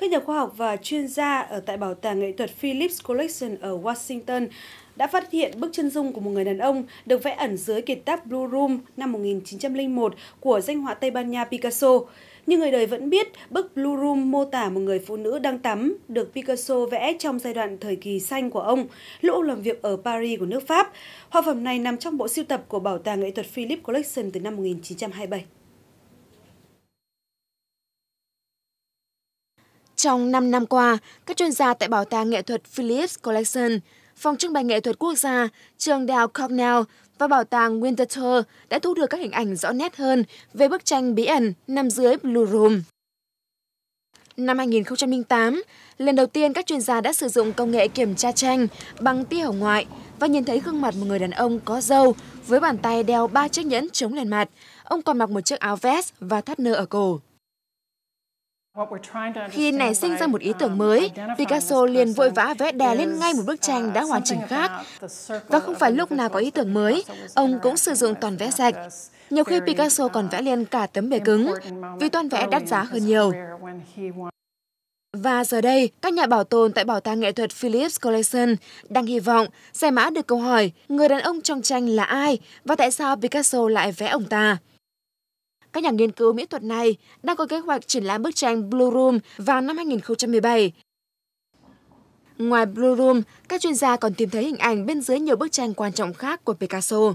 các nhà khoa học và chuyên gia ở tại Bảo tàng nghệ thuật Phillips Collection ở Washington đã phát hiện bức chân dung của một người đàn ông được vẽ ẩn dưới kiệt tác Blue Room năm 1901 của danh họa Tây Ban Nha Picasso. Nhưng người đời vẫn biết bức Blue Room mô tả một người phụ nữ đang tắm được Picasso vẽ trong giai đoạn thời kỳ xanh của ông, lúc làm việc ở Paris của nước Pháp. Hoa phẩm này nằm trong bộ sưu tập của Bảo tàng nghệ thuật Philip Collection từ năm 1927. Trong 5 năm qua, các chuyên gia tại Bảo tàng Nghệ thuật Phillips Collection, Phòng trưng bày nghệ thuật quốc gia, trường Đào Cornell và Bảo tàng Winterthur đã thu được các hình ảnh rõ nét hơn về bức tranh bí ẩn nằm dưới Blue Room. Năm 2008, lần đầu tiên các chuyên gia đã sử dụng công nghệ kiểm tra tranh bằng tia hồng ngoại và nhìn thấy gương mặt một người đàn ông có râu với bàn tay đeo ba chiếc nhẫn chống lên mặt. Ông còn mặc một chiếc áo vest và thắt nơ ở cổ. Khi nảy sinh ra một ý tưởng mới, um, Picasso liền vội vã vẽ đè lên ngay một bức tranh đã hoàn chỉnh khác. Và không phải lúc nào có ý tưởng mới, ông cũng sử dụng toàn vẽ sạch. Nhiều khi Picasso còn vẽ lên cả tấm bề cứng, vì toàn vẽ đắt giá hơn nhiều. Và giờ đây, các nhà bảo tồn tại Bảo tàng Nghệ thuật Phillips Collection đang hy vọng giải mã được câu hỏi người đàn ông trong tranh là ai và tại sao Picasso lại vẽ ông ta. Các nhà nghiên cứu mỹ thuật này đang có kế hoạch triển lãm bức tranh Blue Room vào năm 2017. Ngoài Blue Room, các chuyên gia còn tìm thấy hình ảnh bên dưới nhiều bức tranh quan trọng khác của Picasso.